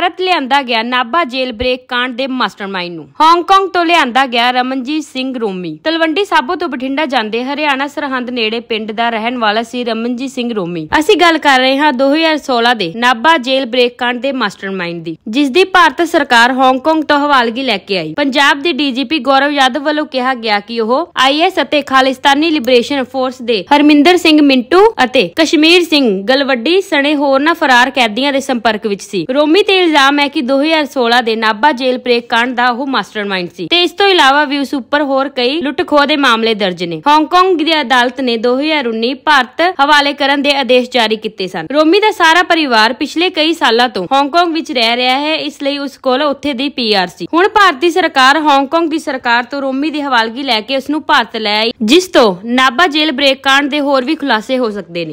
ਭਾਰਤ ਲਿਆਂਦਾ ਗਿਆ ਨਾਬਾ jail break ਕਾਂਡ ਦੇ ਮਾਸਟਰਮਾਈਂਡ ਨੂੰ ਹਾਂਗਕਾਂਗ ਤੋਂ ਲਿਆਂਦਾ ਗਿਆ ਰਮਨਜੀਤ ਸਿੰਘ ਰੋਮੀ ਤਲਵੰਡੀ ਸਾਬੋ ਤੋਂ ਬਠਿੰਡਾ ਜਾਂਦੇ ਹਰਿਆਣਾ ਸਰਹੰਦ ਨੇੜੇ ਪਿੰਡ ਦਾ ਰਹਿਣ ਵਾਲਾ ਸੀ ਰਮਨਜੀਤ ਸਿੰਘ ਰੋਮੀ ਅਸੀਂ ਗੱਲ ਕਰ ਰਹੇ ਹਾਂ 2016 ਦੇ ਨਾਬਾ ਜੇਲ ਬ੍ਰੇਕ ਕਾਂਡ ਦੇ ਮਾਸਟਰਮਾਈਂਡ ਦੀ ਜਿਸ ਦੀ ਭਾਰਤ ਸਰਕਾਰ ਹਾਂਗਕਾਂਗ ਤੋਂ ਹਵਾਲਗੀ ਲੈ ਕੇ ਆਈ ਪੰਜਾਬ ਦੇ ਡੀਜੀਪੀ ਗੌਰਵ ਯਾਦਵ ਵੱਲੋਂ ਕਿਹਾ ਗਿਆ ਕਿ ਉਹ ਆਈਐਸ ਅਤੇ ਖਾਲਿਸਤਾਨੀ ਲਿਬਰੇਸ਼ਨ ਫੋਰਸ ਦੇ ਹਰਮਿੰਦਰ ਸਿੰਘ ਮਿੰਟੂ ਅਤੇ ਕਸ਼ਮੀਰ ਸਿੰਘ ਗਲਵੱਡੀ ਸਣੇ ਹੋਰਨਾਂ ਫਰਾਰ ਕੈਦੀਆਂ ਦੇ ਸੰਪਰਕ ਵਿੱਚ ਸੀ ਰੋਮੀ ਤੇ ਇਲਜ਼ਾਮ ਹੈ ਕਿ 2016 ਦੇ ਨਾਬਾ ਜੇਲ੍ਹ ਬ੍ਰੇਕ ਕਾਂਡ ਦਾ ਉਹ ਮਾਸਟਰਮਾਈਂਡ ਸੀ ਤੇ ਇਸ ਤੋਂ ਇਲਾਵਾ ਵੀ ਉਸ ਉੱਪਰ ਹੋਰ ਕਈ ਲੁੱਟਖੋ ਦੇ ਮਾਮਲੇ ਦਰਜ ਨੇ ਹਾਂਗਕਾਂਗ ਦੀ ਅਦਾਲਤ ਨੇ 2019 ਭਾਰਤ ਹਵਾਲੇ ਕਰਨ ਦੇ ਆਦੇਸ਼ ਜਾਰੀ ਕੀਤੇ ਸਨ ਰੋਮੀ ਦਾ ਸਾਰਾ ਪਰਿਵਾਰ ਪਿਛਲੇ ਕਈ ਸਾਲਾਂ ਤੋਂ ਹਾਂਗਕਾਂਗ ਵਿੱਚ ਰਹਿ ਰਿਹਾ ਹੈ ਇਸ ਲਈ ਉਸ ਕੋਲ ਉੱਥੇ ਦੀ ਪੀਆਰ ਸੀ ਹੁਣ ਭਾਰਤੀ ਸਰਕਾਰ ਹਾਂਗਕਾਂਗ ਦੀ ਸਰਕਾਰ ਤੋਂ ਰੋਮੀ ਦੀ ਹਵਾਲਗੀ ਲੈ ਕੇ ਉਸ ਨੂੰ ਭਾਰਤ ਲੈ ਆਈ ਜਿਸ ਤੋਂ ਨਾਬਾ ਜੇਲ੍ਹ ਬ੍ਰੇਕ ਕਾਂਡ ਦੇ ਹੋਰ ਵੀ ਖੁਲਾਸੇ ਹੋ ਸਕਦੇ ਨੇ